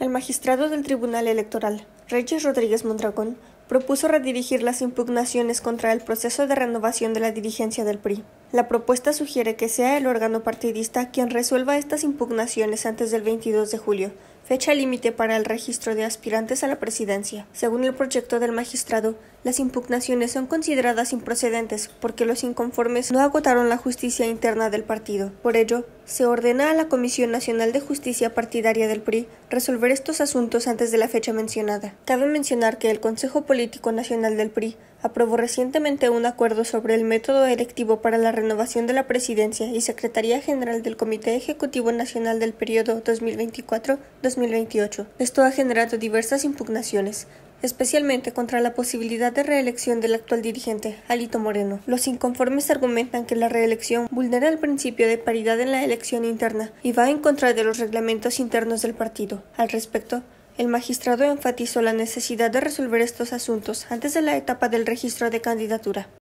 El magistrado del Tribunal Electoral, Reyes Rodríguez Mondragón, propuso redirigir las impugnaciones contra el proceso de renovación de la dirigencia del PRI. La propuesta sugiere que sea el órgano partidista quien resuelva estas impugnaciones antes del 22 de julio, fecha límite para el registro de aspirantes a la presidencia. Según el proyecto del magistrado, las impugnaciones son consideradas improcedentes porque los inconformes no agotaron la justicia interna del partido. Por ello, se ordena a la Comisión Nacional de Justicia Partidaria del PRI resolver estos asuntos antes de la fecha mencionada. Cabe mencionar que el Consejo Político Nacional del PRI aprobó recientemente un acuerdo sobre el método electivo para la renovación de la presidencia y Secretaría General del Comité Ejecutivo Nacional del periodo 2024 2025 2028. Esto ha generado diversas impugnaciones, especialmente contra la posibilidad de reelección del actual dirigente, Alito Moreno. Los inconformes argumentan que la reelección vulnera el principio de paridad en la elección interna y va en contra de los reglamentos internos del partido. Al respecto, el magistrado enfatizó la necesidad de resolver estos asuntos antes de la etapa del registro de candidatura.